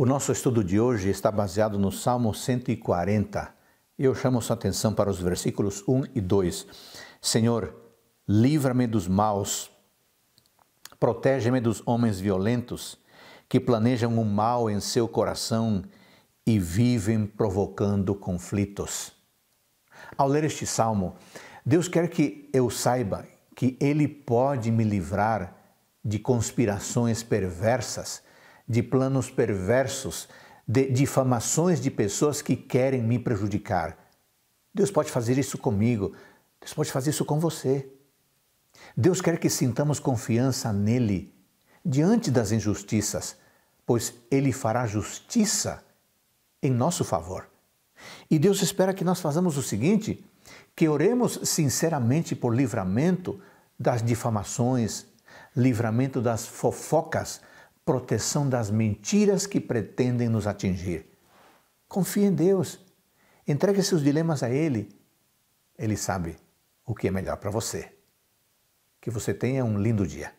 O nosso estudo de hoje está baseado no Salmo 140. Eu chamo sua atenção para os versículos 1 e 2. Senhor, livra-me dos maus, protege-me dos homens violentos que planejam o mal em seu coração e vivem provocando conflitos. Ao ler este salmo, Deus quer que eu saiba que Ele pode me livrar de conspirações perversas de planos perversos, de difamações de pessoas que querem me prejudicar. Deus pode fazer isso comigo, Deus pode fazer isso com você. Deus quer que sintamos confiança nele diante das injustiças, pois ele fará justiça em nosso favor. E Deus espera que nós façamos o seguinte: que oremos sinceramente por livramento das difamações, livramento das fofocas, proteção das mentiras que pretendem nos atingir. Confie em Deus. Entregue seus dilemas a Ele. Ele sabe o que é melhor para você. Que você tenha um lindo dia.